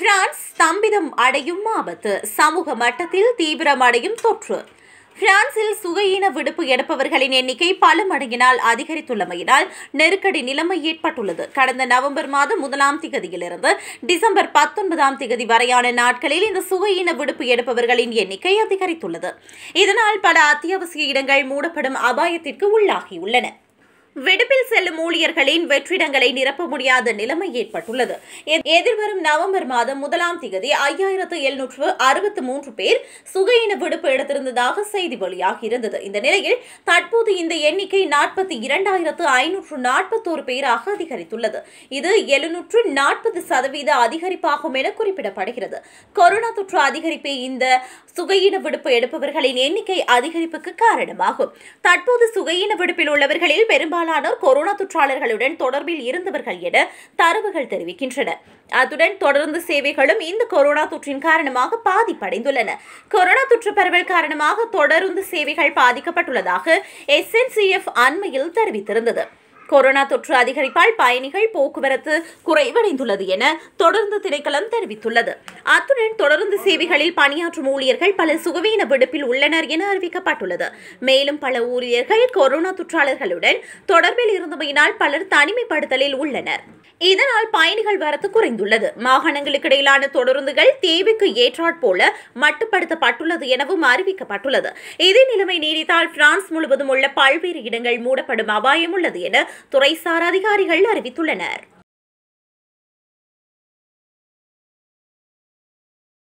France ஸ்தம்பிதம் அடையும் ஆபத்து சமூக மட்டத்தில் தீவிரமடையும் தொற்று பிரான்சில் சுகையின விடுப்பு எடுப்பவர்களின் எண்ணிக்கை பல மடங்கினால் அதிகரித்துள்ளமையினால் நெருக்கடி நிலைமை ஏற்பட்டுள்ளது கடந்த நவம்பர் மாதம் முதலாம் திகதியிலிருந்து டிசம்பர் பத்தொன்பதாம் திகதி வரையான நாட்களில் இந்த சுகையின விடுப்பு எடுப்பவர்களின் எண்ணிக்கை அதிகரித்துள்ளது இதனால் பல அத்தியாவசிய இடங்கள் மூடப்படும் அபாயத்திற்கு உள்ளாகியுள்ளன வெடிப்பில் செல்லும் ஊழியர்களின் வெற்றிடங்களை நிரப்ப முடியாத நிலைமை ஏற்பட்டுள்ளது எதிர்வரும் நவம்பர் மாதம் முதலாம் தேதி ஐயாயிரத்து எழுநூற்று அறுபத்து மூன்று பேர் சுகையின விடுப்பு எடுத்திருந்ததாக செய்தி வெளியாகியிருந்தது இருந்தது இந்த நிலையில் தற்போது இந்த எண்ணிக்கை நாற்பத்தி இரண்டாயிரத்து ஐநூற்று நாற்பத்தோரு பேராக அதிகரித்துள்ளது இது எழுநூற்று நாற்பது சதவீத அதிகரிப்பாகும் என குறிப்பிடப்படுகிறது கொரோனா தொற்று அதிகரிப்பே இந்த சுகையின விடுப்பு எடுப்பவர்களின் எண்ணிக்கை அதிகரிப்புக்கு காரணமாகும் தற்போது சுகையின விடுப்பில் உள்ளவர்களில் பெரும்பாலும் பெரும்பாலானோர் கொரோனா தொற்றாளர்களுடன் தொடர்பில் இருந்தவர்கள் என தரவுகள் தெரிவிக்கின்றன அத்துடன் தொடர்ந்து சேவைகளும் இந்த கொரோனா தொற்றின் காரணமாக பாதிப்படைந்துள்ளன கொரோனா தொற்று பரவல் காரணமாக தொடருந்து சேவைகள் பாதிக்கப்பட்டுள்ளதாக எஸ்என்சிஎஃப் அண்மையில் தெரிவித்திருந்தது கொரோனா தொற்று அதிகரிப்பால் பயணிகள் போக்குவரத்து குறைவடைந்துள்ளது என தொடர்ந்து திணைக்களம் தெரிவித்துள்ளது அத்துடன் தொடர்ந்து சேவைகளில் பணியாற்றும் ஊழியர்கள் பல சுகவீன விடுப்பில் உள்ளனர் என அறிவிக்கப்பட்டுள்ளது மேலும் பல ஊழியர்கள் கொரோனா தொற்றாளர்களுடன் தொடர்பில் இருந்தமையினால் பலர் தனிமைப்படுத்தலில் உள்ளனர் இதனால் பயணிகள் வரத்து குறைந்துள்ளது மாகாணங்களுக்கு இடையிலான தொடருந்துகள் தேவைக்கு ஏற்றாற்போல மட்டுப்படுத்தப்பட்டுள்ளது எனவும் அறிவிக்கப்பட்டுள்ளது இதே நிலைமை நீடித்தால் பிரான்ஸ் முழுவதும் உள்ள பல்வேறு இடங்கள் மூடப்படும் அபாயம் உள்ளது என துறைசார் அதிகாரிகள் அறிவித்துள்ளனர்